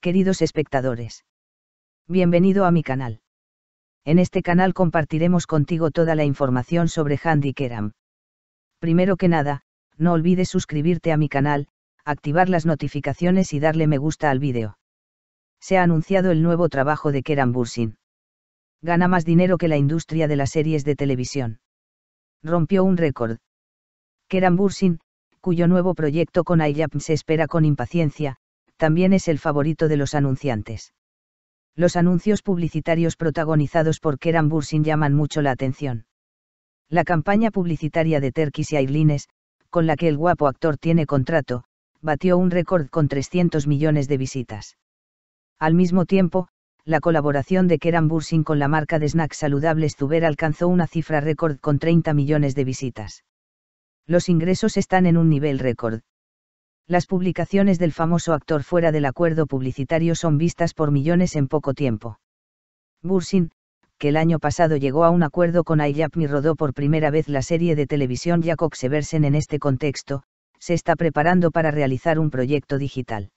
queridos espectadores. Bienvenido a mi canal. En este canal compartiremos contigo toda la información sobre Handy Keram. Primero que nada, no olvides suscribirte a mi canal, activar las notificaciones y darle me gusta al vídeo. Se ha anunciado el nuevo trabajo de Keram Bursin. Gana más dinero que la industria de las series de televisión. Rompió un récord. Keram Bursin, cuyo nuevo proyecto con iJapm se espera con impaciencia, también es el favorito de los anunciantes. Los anuncios publicitarios protagonizados por Keran Bursin llaman mucho la atención. La campaña publicitaria de Turkish Airlines, con la que el guapo actor tiene contrato, batió un récord con 300 millones de visitas. Al mismo tiempo, la colaboración de Keran Bursin con la marca de snacks saludables Zuber alcanzó una cifra récord con 30 millones de visitas. Los ingresos están en un nivel récord las publicaciones del famoso actor fuera del acuerdo publicitario son vistas por millones en poco tiempo. Bursin, que el año pasado llegó a un acuerdo con y rodó por primera vez la serie de televisión Jacob Seversen en este contexto, se está preparando para realizar un proyecto digital.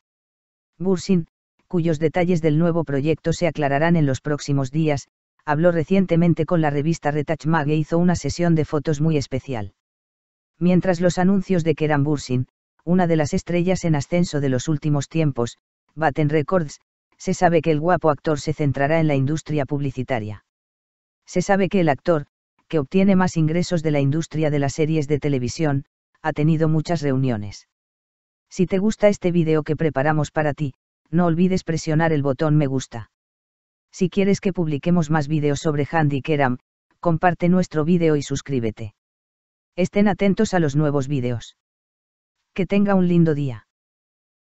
Bursin, cuyos detalles del nuevo proyecto se aclararán en los próximos días, habló recientemente con la revista Retouch Mag e hizo una sesión de fotos muy especial. Mientras los anuncios de Keran Bursin, una de las estrellas en ascenso de los últimos tiempos, Batten records, se sabe que el guapo actor se centrará en la industria publicitaria. Se sabe que el actor, que obtiene más ingresos de la industria de las series de televisión, ha tenido muchas reuniones. Si te gusta este video que preparamos para ti, no olvides presionar el botón me gusta. Si quieres que publiquemos más videos sobre Handy Keram, comparte nuestro video y suscríbete. Estén atentos a los nuevos videos que tenga un lindo día.